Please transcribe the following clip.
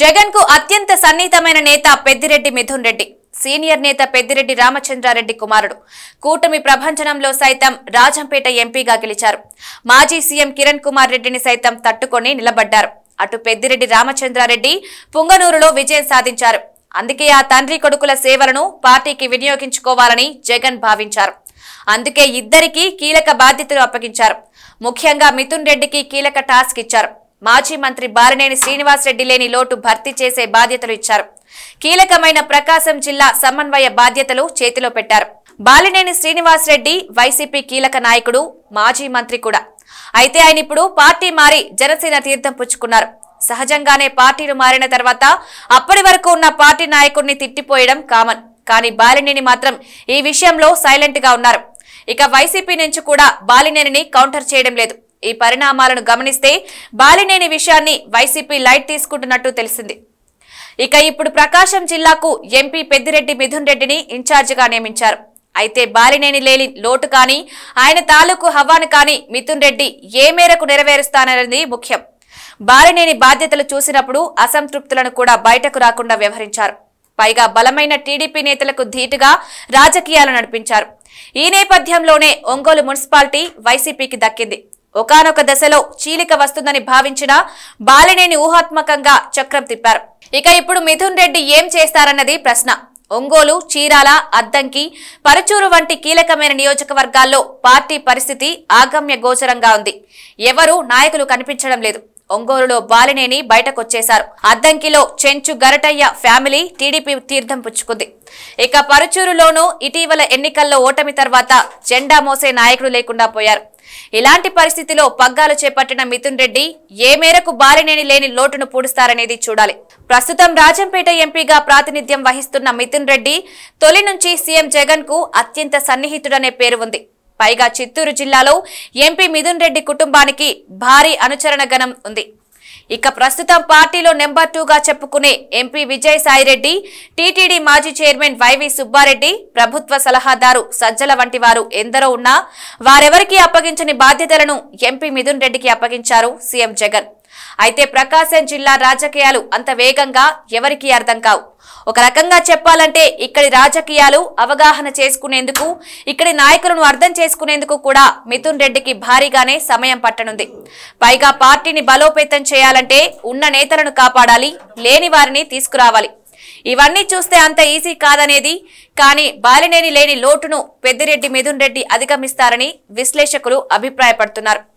జగన్ కు అత్యంత సన్నిహితమైన నేత పెద్దిరెడ్డి మిథున్ రెడ్డి సీనియర్ నేత పెద్దిరెడ్డి రామచంద్రారెడ్డి కుమారుడు కూటమి ప్రభంజనంలో సైతం రాజంపేట ఎంపీగా గెలిచారు మాజీ సీఎం కిరణ్ కుమార్ రెడ్డిని సైతం తట్టుకొని నిలబడ్డారు అటు పెద్దిరెడ్డి రామచంద్రారెడ్డి పుంగనూరులో విజయం సాధించారు అందుకే ఆ తండ్రి కొడుకుల సేవలను పార్టీకి వినియోగించుకోవాలని జగన్ భావించారు అందుకే ఇద్దరికీ కీలక బాధ్యతలు అప్పగించారు ముఖ్యంగా మిథున్ రెడ్డికి కీలక టాస్క్ ఇచ్చారు మాజీ మంత్రి బాలినేని శ్రీనివాసరెడ్డి లేని లోటు భర్తీ చేసే బాధ్యతలు ఇచ్చారు కీలకమైన ప్రకాశం జిల్లా సమన్వయ బాధ్యతలు చేతిలో పెట్టారు బాలినేని శ్రీనివాసరెడ్డి వైసీపీ కీలక నాయకుడు మాజీ మంత్రి కూడా అయితే ఆయన ఇప్పుడు పార్టీ మారి జనసేన తీర్థం పుచ్చుకున్నారు సహజంగానే పార్టీలు మారిన తర్వాత అప్పటి వరకు ఉన్న పార్టీ నాయకుడిని తిట్టిపోయడం కామన్ కానీ బాలినేని మాత్రం ఈ విషయంలో సైలెంట్ గా ఉన్నారు ఇక వైసీపీ నుంచి కూడా బాలినేనిని కౌంటర్ చేయడం లేదు ఈ పరిణామాలను గమనిస్తే బాలినేని విషయాన్ని వైసీపీ లైట్ తీసుకుంటున్నట్టు తెలిసింది ఇక ఇప్పుడు ప్రకాశం జిల్లాకు ఎంపీ పెద్దిరెడ్డి మిథున్ రెడ్డిని ఇన్ఛార్జిగా నియమించారు అయితే బాలినేని లేని లోటు కానీ ఆయన తాలూకు హవాను కానీ మిథున్ రెడ్డి ఏ మేరకు నెరవేరుస్తాననేది ముఖ్యం బాలినేని బాధ్యతలు చూసినప్పుడు అసంతృప్తులను కూడా బయటకు రాకుండా వ్యవహరించారు పైగా బలమైన టీడీపీ నేతలకు ధీటుగా రాజకీయాలు నడిపించారు ఈ నేపథ్యంలోనే ఒంగోలు మున్సిపాలిటీ వైసీపీకి దక్కింది ఒకనొక దశలో చీలిక వస్తుందని భావించిన బాలినేని ఊహాత్మకంగా చక్రం తిప్పారు ఇక ఇప్పుడు మిథున్ రెడ్డి ఏం చేస్తారన్నది ప్రశ్న ఒంగోలు చీరాల అద్దంకి పరుచూరు వంటి కీలకమైన నియోజకవర్గాల్లో పార్టీ పరిస్థితి ఆగమ్య గోచరంగా ఉంది ఎవరూ నాయకులు కనిపించడం లేదు ఒంగోలులో బాలినేని బయటకొచ్చేశారు అద్దంకిలో చెంచు గరటయ్య ఫ్యామిలీ టీడీపీ తీర్థం పుచ్చుకుంది ఇక పరుచూరులోనూ ఇటీవల ఎన్నికల్లో ఓటమి తర్వాత జెండా మోసే నాయకుడు లేకుండా పోయారు ఇలాంటి పరిస్థితిలో పగ్గాలు చేపట్టిన మిథున్ రెడ్డి ఏ మేరకు బాలినేని లేని లోటును పూడుస్తారనేది చూడాలి ప్రస్తుతం రాజంపేట ఎంపీగా ప్రాతినిధ్యం వహిస్తున్న మిథున్ రెడ్డి తొలి నుంచి సీఎం జగన్ కు అత్యంత సన్నిహితుడనే పేరు ఉంది పైగా చిత్తూరు జిల్లాలో ఎంపీ మిథున్ రెడ్డి కుటుంబానికి భారీ అనుచరణ గణం ఉంది ఇక ప్రస్తుతం పార్టీలో నెంబర్ టూగా చెప్పుకునే ఎంపీ విజయసాయిరెడ్డి టీటీడీ మాజీ చైర్మన్ వైవి సుబ్బారెడ్డి ప్రభుత్వ సలహాదారు సజ్జల వంటి వారు ఎందరో ఉన్నా వారెవరికీ అప్పగించని బాధ్యతలను ఎంపీ మిథున్ రెడ్డికి అప్పగించారు సీఎం జగన్ అయితే ప్రకాశం జిల్లా రాజకీయాలు అంత వేగంగా ఎవరికి అర్థం కావు ఒక రకంగా చెప్పాలంటే ఇక్కడి రాజకీయాలు అవగాహన చేసుకునేందుకు ఇక్కడి నాయకులను అర్థం చేసుకునేందుకు కూడా మిథున్ రెడ్డికి భారీగానే సమయం పట్టనుంది పైగా పార్టీని బలోపేతం చేయాలంటే ఉన్న నేతలను కాపాడాలి లేని వారిని తీసుకురావాలి ఇవన్నీ చూస్తే అంత ఈజీ కాదనేది కానీ బాలినేని లేని లోటును పెద్దిరెడ్డి మిథున్ రెడ్డి అధిగమిస్తారని విశ్లేషకులు అభిప్రాయపడుతున్నారు